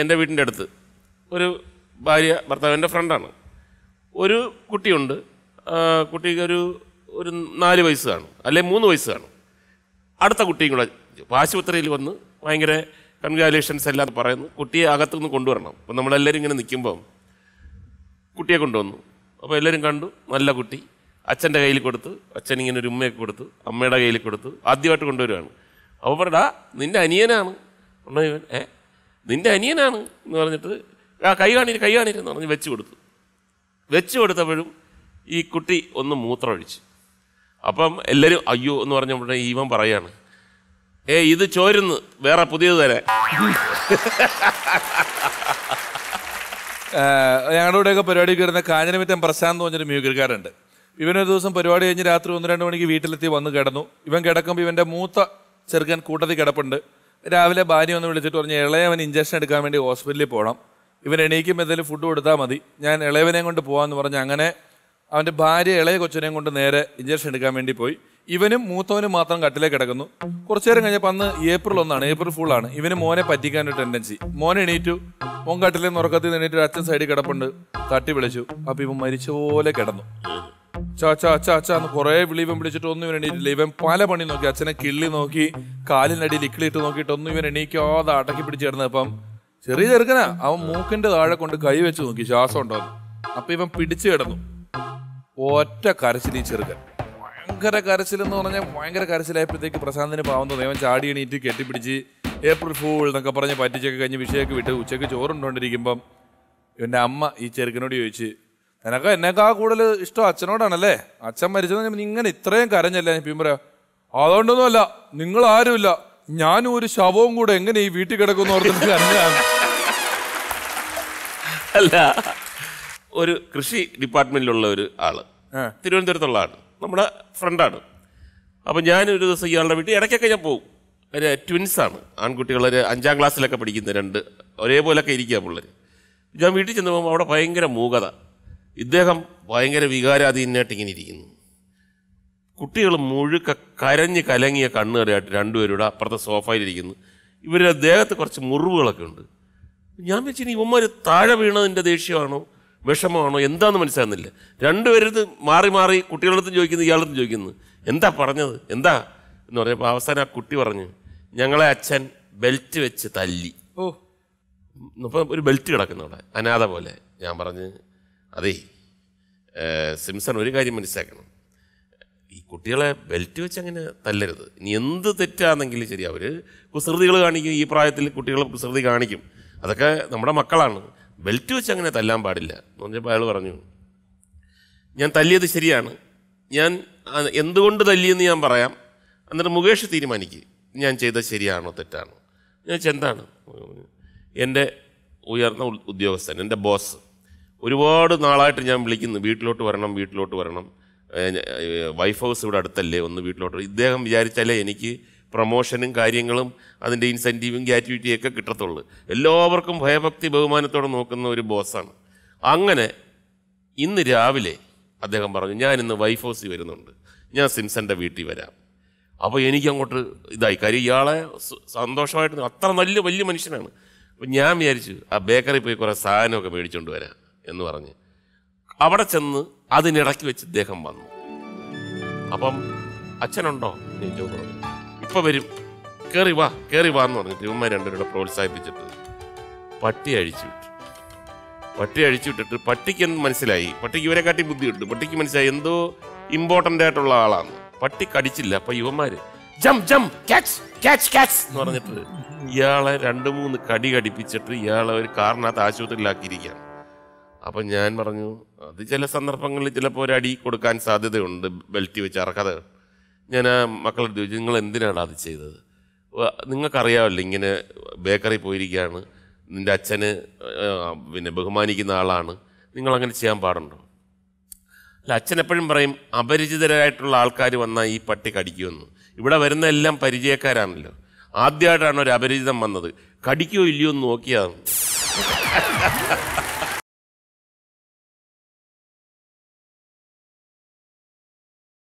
എൻ്റെ വീടിൻ്റെ അടുത്ത് ഒരു ഭാര്യ ഭർത്താവിൻ്റെ ഫ്രണ്ടാണ് ഒരു കുട്ടിയുണ്ട് കുട്ടിക്ക് ഒരു ഒരു നാല് വയസ്സ് കാണും അല്ലെ മൂന്ന് വയസ്സ് കാണും അടുത്ത കുട്ടിയും കൂടെ ആശുപത്രിയിൽ വന്ന് ഭയങ്കര കൺഗ്രാലേഷൻസ് എല്ലാം പറയുന്നു കുട്ടിയെ അകത്തുനിന്ന് കൊണ്ടുവരണം അപ്പം നമ്മളെല്ലാവരും ഇങ്ങനെ നിൽക്കുമ്പം കുട്ടിയെ കൊണ്ടുവന്നു അപ്പോൾ എല്ലാവരും കണ്ടു നല്ല കുട്ടി അച്ഛൻ്റെ കയ്യിൽ കൊടുത്ത് അച്ഛൻ ഇങ്ങനെ ഒരു ഉമ്മയൊക്കെ കൊടുത്ത് അമ്മയുടെ കയ്യിൽ കൊടുത്ത് ആദ്യമായിട്ട് കൊണ്ടുവരുവാണ് അപ്പോൾ പറടാ നിൻ്റെ അനിയനാണ് ഉണ്ണ ഇവൻ ഏ നിൻ്റെ അനിയനാണ് എന്ന് പറഞ്ഞിട്ട് ആ കൈ കാണി കൈ കാണിരുന്നു പറഞ്ഞ് വെച്ച് കൊടുത്തു വെച്ച് കൊടുത്തപ്പോഴും ഈ കുട്ടി ഒന്ന് മൂത്രമൊഴിച്ച് അപ്പം എല്ലാവരും അയ്യോ എന്ന് പറഞ്ഞപ്പോഴേ ഇവൻ പറയാണ് ഏ ഇത് ചോരുന്ന് വേറെ പുതിയത് തരെ ഞങ്ങളുടെ കൂടെയൊക്കെ പരിപാടി കയറുന്ന കാഞ്ഞനമിത്തം പ്രശാന്ത് പറഞ്ഞൊരു മ്യൂഗിൽക്കാരുണ്ട് ഇവനൊരു ദിവസം പരിപാടി കഴിഞ്ഞ് രാത്രി ഒന്ന് രണ്ട് മണിക്ക് വീട്ടിലെത്തി വന്ന് കിടന്നു ഇവൻ കിടക്കുമ്പോൾ ഇവൻ്റെ മൂത്ത ചെറുക്കൻ കൂട്ടത്തിൽ കിടപ്പുണ്ട് രാവിലെ ഭാര്യ ഒന്ന് വിളിച്ചിട്ട് പറഞ്ഞു ഇളയവൻ ഇഞ്ചക്ഷൻ എടുക്കാൻ വേണ്ടി ഹോസ്പിറ്റലിൽ പോകണം ഇവൻ എണീക്കും എന്തെങ്കിലും ഫുഡ് കൊടുത്താൽ മതി ഞാൻ ഇളയവനെ കൊണ്ട് പോകാമെന്ന് പറഞ്ഞ് അങ്ങനെ അവൻ്റെ ഭാര്യ ഇളയ കൊച്ചിനെയും കൊണ്ട് നേരെ ഇഞ്ചക്ഷൻ എടുക്കാൻ വേണ്ടി പോയി ഇവനും മൂത്തവനും മാത്രം കട്ടിലേക്ക് കിടക്കുന്നു കുറച്ചു നേരം കഴിഞ്ഞപ്പോൾ അന്ന് ഏപ്രിൽ ഒന്നാണ് ഏപ്രിൽ ഫുൾ ആണ് ഇവന് മോനെ പറ്റിക്കാൻ ഒരു ടെൻഡൻസി മോൻ എണീറ്റു മോൻ കട്ടിലെ ഉറക്കത്തിൽ എണീറ്റ് അച്ഛൻ സൈഡിൽ കിടപ്പുണ്ട് തട്ടി വിളിച്ചു അപ്പം ഇവൻ മരിച്ച പോലെ കിടന്നു ചാച്ചാ ചാച്ചാ എന്ന് കുറേ വിളിവൻ വിളിച്ചിട്ട് ഒന്നും ഇവൻ എണീറ്റില്ല ഇവൻ പല പണി നോക്കി അച്ഛനെ കിള്ളി നോക്കി കാലിനടിയിൽ ഇക്കിളിട്ട് നോക്കിയിട്ട് ഒന്നും ഇവൻ എണീക്കാതെ അടക്കി പിടിച്ച് അപ്പം ചെറിയ ചെറുക്കനാ അവൻ മൂക്കിന്റെ താഴെ കൊണ്ട് കൈ വെച്ച് നോക്കി ശ്വാസം ഉണ്ടാവും അപ്പൊ ഇവൻ പിടിച്ചു കിടന്നു ഒറ്റ കരച്ചിൽ ഈ ചെറുക്കൻ ഭയങ്കര കരച്ചിൽ എന്ന് പറഞ്ഞാൽ ഭയങ്കര കരച്ചിലായപ്പോഴത്തേക്ക് പ്രശാന്തിന് പാവം തോന്നി അവൻ ചാടി എണീറ്റ് കെട്ടിപ്പിടിച്ച് ഏപ്രിൽ ഫൂൾ എന്നൊക്കെ പറഞ്ഞ് പറ്റിച്ചൊക്കെ കഴിഞ്ഞ് വിഷയൊക്കെ വിട്ട് ഉച്ചയ്ക്ക് ചോറുണ്ടോണ്ടിരിക്കുമ്പം ഇവന്റെ അമ്മ ഈ ചെറുക്കനോട് ചോദിച്ച് നിനക്ക് എന്നെക്കാ കൂടുതൽ ഇഷ്ടം അച്ഛനോടാണല്ലേ അച്ഛൻ മരിച്ചത് ഇങ്ങനെ ഇത്രയും കരഞ്ഞല്ലേ ഞാൻ പറയാം അതുകൊണ്ടൊന്നുമല്ല നിങ്ങൾ ആരുമില്ല ഞാനും ഒരു ശവവും കൂടെ എങ്ങനെ ഈ വീട്ടിൽ കിടക്കുന്ന കരഞ്ഞാണ് അല്ല ഒരു കൃഷി ഡിപ്പാർട്ട്മെന്റിലുള്ള ഒരു ആള് തിരുവനന്തപുരത്തുള്ള ആണ് നമ്മുടെ ഫ്രണ്ടാണ് അപ്പൊ ഞാൻ ഒരു ദിവസം ഇയാളുടെ വീട്ടിൽ ഇടയ്ക്കൊക്കെ ഞാൻ പോകും ഒരു ആണ് ആൺകുട്ടികൾ ഒരു അഞ്ചാം ക്ലാസ്സിലൊക്കെ പഠിക്കുന്ന രണ്ട് ഒരേപോലൊക്കെ ഇരിക്കുക പിള്ളേർ ഞാൻ വീട്ടിൽ ചെന്നപ്പോൾ അവിടെ ഭയങ്കര മൂകത ഇദ്ദേഹം ഭയങ്കര വികാരാധീനായിട്ട് ഇങ്ങനെ ഇരിക്കുന്നു കുട്ടികൾ മുഴുക്ക കരഞ്ഞ് കലങ്ങിയ കണ്ണുകറിയായിട്ട് രണ്ടുപേരുടെ അപ്പുറത്തെ സോഫയിലിരിക്കുന്നു ഇവരുടെ ദേഹത്ത് കുറച്ച് മുറിവുകളൊക്കെ ഉണ്ട് ഞാൻ വെച്ചിന് ഇവന്മാർ താഴെ വീണതിൻ്റെ ദേഷ്യമാണോ വിഷമമാണോ എന്താണെന്ന് മനസ്സിലാകുന്നില്ല രണ്ടുപേരത് മാറി മാറി അടുത്ത് ചോദിക്കുന്നു ഇയാളടുത്ത് ചോദിക്കുന്നു എന്താ പറഞ്ഞത് എന്താ എന്ന് പറയുമ്പോൾ അവസാനം ആ കുട്ടി പറഞ്ഞു ഞങ്ങളെ അച്ഛൻ ബെൽറ്റ് വെച്ച് തല്ലി ഓ അപ്പം ഒരു ബെൽറ്റ് കിടക്കുന്നു അവിടെ അനാഥ പോലെ ഞാൻ പറഞ്ഞ് അതേ സിംസൺ ഒരു കാര്യം മനസ്സിലാക്കണം ഈ കുട്ടികളെ ബെൽറ്റ് വെച്ച് അങ്ങനെ തല്ലരുത് ഇനി എന്ത് തെറ്റാണെങ്കിലും ശരി അവർ കുസൃതികൾ കാണിക്കും ഈ പ്രായത്തിൽ കുട്ടികൾ കുസൃതി കാണിക്കും അതൊക്കെ നമ്മുടെ മക്കളാണ് ബെൽറ്റ് വെച്ച് അങ്ങനെ തല്ലാൻ പാടില്ല എന്ന് പറഞ്ഞപ്പോൾ അയാൾ പറഞ്ഞു ഞാൻ തല്ലിയത് ശരിയാണ് ഞാൻ എന്തുകൊണ്ട് തല്ലിയെന്ന് ഞാൻ പറയാം എന്നിട്ട് മുകേഷ് തീരുമാനിക്കുക ഞാൻ ചെയ്ത ശരിയാണോ തെറ്റാണോ ഞാൻ എന്താണ് എൻ്റെ ഉയർന്ന ഉദ്യോഗസ്ഥൻ എൻ്റെ ബോസ് ഒരുപാട് നാളായിട്ട് ഞാൻ വിളിക്കുന്നു വീട്ടിലോട്ട് വരണം വീട്ടിലോട്ട് വരണം വൈഫ് ഹൗസ് ഇവിടെ അടുത്തല്ലേ ഒന്ന് വീട്ടിലോട്ട് ഇദ്ദേഹം വിചാരിച്ചാലേ എനിക്ക് പ്രൊമോഷനും കാര്യങ്ങളും അതിൻ്റെ ഇൻസെൻറ്റീവും ഒക്കെ കിട്ടത്തുള്ളൂ എല്ലാവർക്കും ഭയഭക്തി ബഹുമാനത്തോടെ നോക്കുന്ന ഒരു ബോസാണ് അങ്ങനെ ഇന്ന് രാവിലെ അദ്ദേഹം പറഞ്ഞു ഞാൻ ഇന്ന് വൈഫ് ഹൗസിൽ വരുന്നുണ്ട് ഞാൻ സിംസൻ്റെ വീട്ടിൽ വരാം അപ്പോൾ എനിക്ക് അങ്ങോട്ട് ഇതായി കാര്യം ഇയാളെ സന്തോഷമായിട്ട് അത്ര നല്ല വലിയ മനുഷ്യനാണ് അപ്പം ഞാൻ വിചാരിച്ചു ആ ബേക്കറി പോയി കുറേ സാധനമൊക്കെ മേടിച്ചുകൊണ്ട് വരാം എന്ന് പറഞ്ഞ് അവിടെ ചെന്ന് അതിനിടയ്ക്ക് വെച്ച് ഇദ്ദേഹം വന്നു അപ്പം അച്ഛനുണ്ടോ നീജോ പറഞ്ഞു ഇപ്പം വരും കയറി വാ കയറി വാ എന്ന് പറഞ്ഞിട്ട് ഇവന്മാർ രണ്ടുപേരുടെ പ്രോത്സാഹിപ്പിച്ചിട്ട് പട്ടി അഴിച്ചു വിട്ടു പട്ടി അഴിച്ചു വിട്ടിട്ട് പട്ടിക്ക് മനസ്സിലായി പട്ടിക്ക് ഇവരെ കാട്ടി ബുദ്ധിയുണ്ട് പട്ടിക്ക് മനസ്സിലായി എന്തോ ഇമ്പോർട്ടൻ്റ് ആയിട്ടുള്ള ആളാണ് പട്ടി കടിച്ചില്ല അപ്പൊ ഇവന്മാര് ജം ജം ക്യാച്ച് ക്യാച്ച് ക്യാച്ച് എന്ന് പറഞ്ഞിട്ട് ഇയാളെ രണ്ട് മൂന്ന് കടി കടിപ്പിച്ചിട്ട് ഇയാളെ ഒരു കാറിനകത്ത് ആശുപത്രിയിലാക്കിയിരിക്കുകയാണ് അപ്പം ഞാൻ പറഞ്ഞു അത് ചില സന്ദർഭങ്ങളിൽ ചിലപ്പോൾ ഒരു അടി കൊടുക്കാൻ സാധ്യതയുണ്ട് ബെൽറ്റ് വെച്ച് അറക്കത് ഞാൻ ആ മക്കളെ ചോദിച്ചു നിങ്ങൾ എന്തിനാണ് അത് ചെയ്തത് നിങ്ങൾക്കറിയാമല്ലോ ഇങ്ങനെ ബേക്കറി പോയിരിക്കുകയാണ് നിൻ്റെ അച്ഛന് പിന്നെ ബഹുമാനിക്കുന്ന ആളാണ് നിങ്ങളങ്ങനെ ചെയ്യാൻ പാടുണ്ടോ അല്ല അച്ഛൻ എപ്പോഴും പറയും അപരിചിതരായിട്ടുള്ള ആൾക്കാർ വന്നാൽ ഈ പട്ടി കടിക്കുമെന്ന് ഇവിടെ വരുന്ന എല്ലാം പരിചയക്കാരാണല്ലോ ആദ്യമായിട്ടാണ് ഒരു അപരിചിതം വന്നത് കടിക്കോ ഇല്ലയോ എന്ന് നോക്കിയതാണ്